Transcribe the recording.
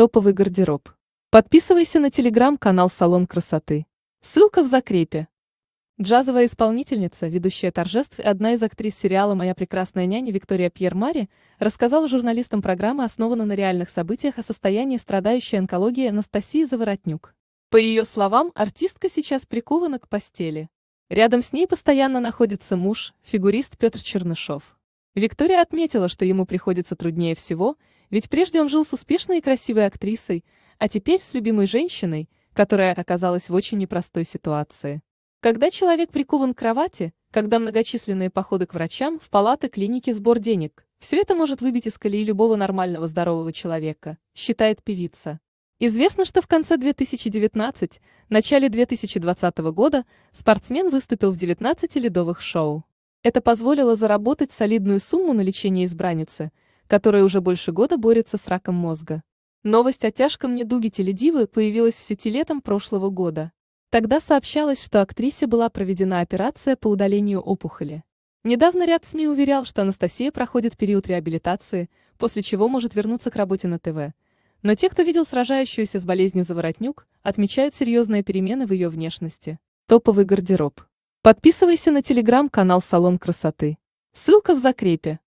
Топовый гардероб. Подписывайся на телеграм-канал «Салон красоты». Ссылка в закрепе. Джазовая исполнительница, ведущая торжеств и одна из актрис сериала «Моя прекрасная няня» Виктория Пьер Мари рассказала журналистам программы, основанной на реальных событиях, о состоянии страдающей онкологии Анастасии Заворотнюк. По ее словам, артистка сейчас прикована к постели. Рядом с ней постоянно находится муж, фигурист Петр Чернышов. Виктория отметила, что ему приходится труднее всего – ведь прежде он жил с успешной и красивой актрисой, а теперь с любимой женщиной, которая оказалась в очень непростой ситуации. Когда человек прикован к кровати, когда многочисленные походы к врачам, в палаты, клиники, сбор денег, все это может выбить из колеи любого нормального здорового человека, считает певица. Известно, что в конце 2019, начале 2020 года спортсмен выступил в 19 ледовых шоу. Это позволило заработать солидную сумму на лечение избранницы – которая уже больше года борется с раком мозга. Новость о тяжком недуге теледивы появилась в сети летом прошлого года. Тогда сообщалось, что актрисе была проведена операция по удалению опухоли. Недавно ряд СМИ уверял, что Анастасия проходит период реабилитации, после чего может вернуться к работе на ТВ. Но те, кто видел сражающуюся с болезнью заворотнюк, отмечают серьезные перемены в ее внешности. Топовый гардероб. Подписывайся на телеграм-канал «Салон красоты». Ссылка в закрепе.